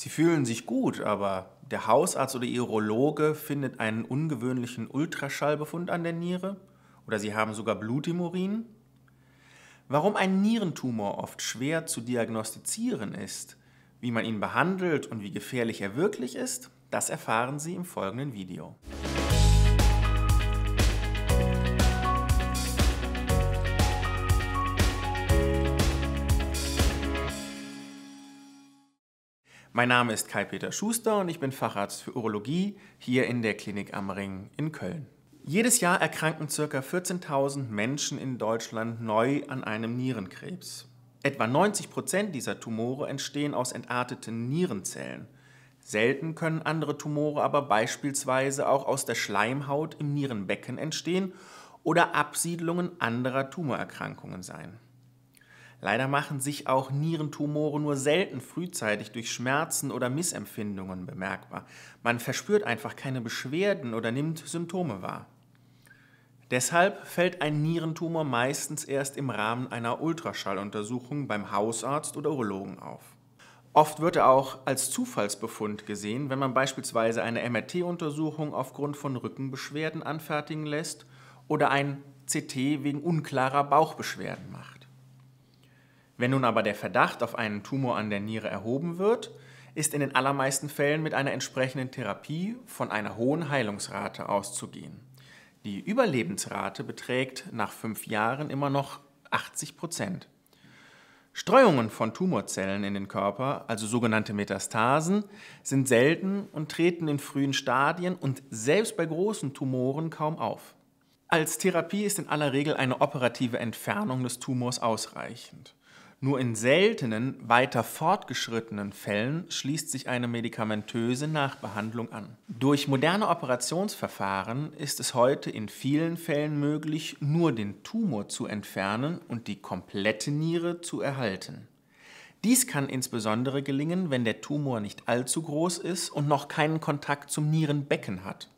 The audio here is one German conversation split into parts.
Sie fühlen sich gut, aber der Hausarzt oder Ihr Urologe findet einen ungewöhnlichen Ultraschallbefund an der Niere oder Sie haben sogar Blut im Urin. Warum ein Nierentumor oft schwer zu diagnostizieren ist, wie man ihn behandelt und wie gefährlich er wirklich ist, das erfahren Sie im folgenden Video. Mein Name ist Kai-Peter Schuster und ich bin Facharzt für Urologie hier in der Klinik am Ring in Köln. Jedes Jahr erkranken ca. 14.000 Menschen in Deutschland neu an einem Nierenkrebs. Etwa 90 Prozent dieser Tumore entstehen aus entarteten Nierenzellen. Selten können andere Tumore aber beispielsweise auch aus der Schleimhaut im Nierenbecken entstehen oder Absiedlungen anderer Tumorerkrankungen sein. Leider machen sich auch Nierentumore nur selten frühzeitig durch Schmerzen oder Missempfindungen bemerkbar. Man verspürt einfach keine Beschwerden oder nimmt Symptome wahr. Deshalb fällt ein Nierentumor meistens erst im Rahmen einer Ultraschalluntersuchung beim Hausarzt oder Urologen auf. Oft wird er auch als Zufallsbefund gesehen, wenn man beispielsweise eine MRT-Untersuchung aufgrund von Rückenbeschwerden anfertigen lässt oder ein CT wegen unklarer Bauchbeschwerden macht. Wenn nun aber der Verdacht auf einen Tumor an der Niere erhoben wird, ist in den allermeisten Fällen mit einer entsprechenden Therapie von einer hohen Heilungsrate auszugehen. Die Überlebensrate beträgt nach fünf Jahren immer noch 80 Prozent. Streuungen von Tumorzellen in den Körper, also sogenannte Metastasen, sind selten und treten in frühen Stadien und selbst bei großen Tumoren kaum auf. Als Therapie ist in aller Regel eine operative Entfernung des Tumors ausreichend. Nur in seltenen, weiter fortgeschrittenen Fällen schließt sich eine medikamentöse Nachbehandlung an. Durch moderne Operationsverfahren ist es heute in vielen Fällen möglich, nur den Tumor zu entfernen und die komplette Niere zu erhalten. Dies kann insbesondere gelingen, wenn der Tumor nicht allzu groß ist und noch keinen Kontakt zum Nierenbecken hat.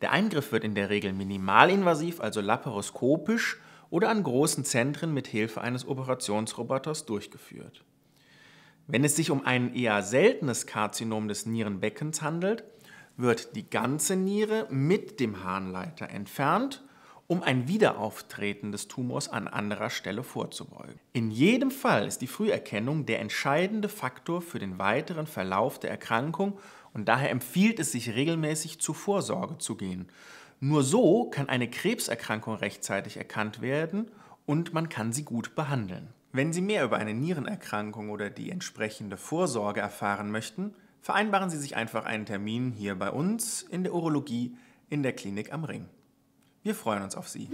Der Eingriff wird in der Regel minimalinvasiv, also laparoskopisch, oder an großen Zentren mit Hilfe eines Operationsroboters durchgeführt. Wenn es sich um ein eher seltenes Karzinom des Nierenbeckens handelt, wird die ganze Niere mit dem Harnleiter entfernt, um ein Wiederauftreten des Tumors an anderer Stelle vorzubeugen. In jedem Fall ist die Früherkennung der entscheidende Faktor für den weiteren Verlauf der Erkrankung und daher empfiehlt es sich regelmäßig zur Vorsorge zu gehen, nur so kann eine Krebserkrankung rechtzeitig erkannt werden und man kann sie gut behandeln. Wenn Sie mehr über eine Nierenerkrankung oder die entsprechende Vorsorge erfahren möchten, vereinbaren Sie sich einfach einen Termin hier bei uns in der Urologie in der Klinik am Ring. Wir freuen uns auf Sie.